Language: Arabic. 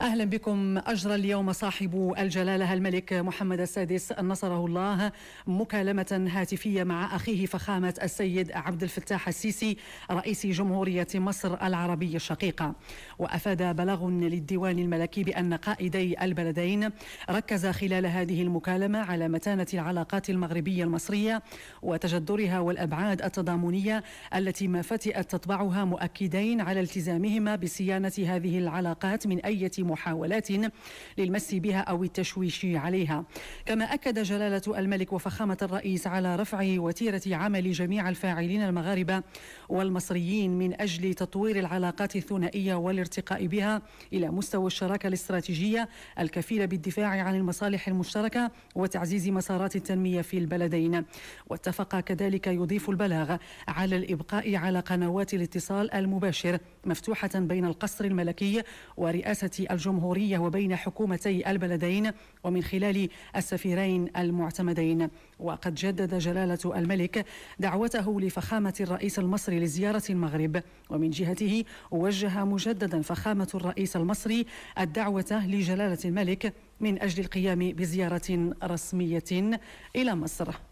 أهلا بكم أجرى اليوم صاحب الجلالة الملك محمد السادس نصره الله مكالمة هاتفية مع أخيه فخامة السيد عبد الفتاح السيسي رئيس جمهورية مصر العربية الشقيقة وأفاد بلاغ للديوان الملكي بأن قائدي البلدين ركز خلال هذه المكالمة على متانة العلاقات المغربية المصرية وتجدرها والأبعاد التضامنية التي ما فتئت تطبعها مؤكدين على التزامهما بصيانة هذه العلاقات من أية محاولات للمس بها أو التشويش عليها كما أكد جلالة الملك وفخامة الرئيس على رفع وتيرة عمل جميع الفاعلين المغاربة والمصريين من أجل تطوير العلاقات الثنائية والارتقاء بها إلى مستوى الشراكة الاستراتيجية الكفيلة بالدفاع عن المصالح المشتركة وتعزيز مسارات التنمية في البلدين واتفق كذلك يضيف البلاغ على الإبقاء على قنوات الاتصال المباشر مفتوحة بين القصر الملكي ورئاسة الجمهورية وبين حكومتي البلدين ومن خلال السفيرين المعتمدين وقد جدد جلالة الملك دعوته لفخامة الرئيس المصري لزيارة المغرب ومن جهته وجه مجددا فخامة الرئيس المصري الدعوة لجلالة الملك من أجل القيام بزيارة رسمية إلى مصر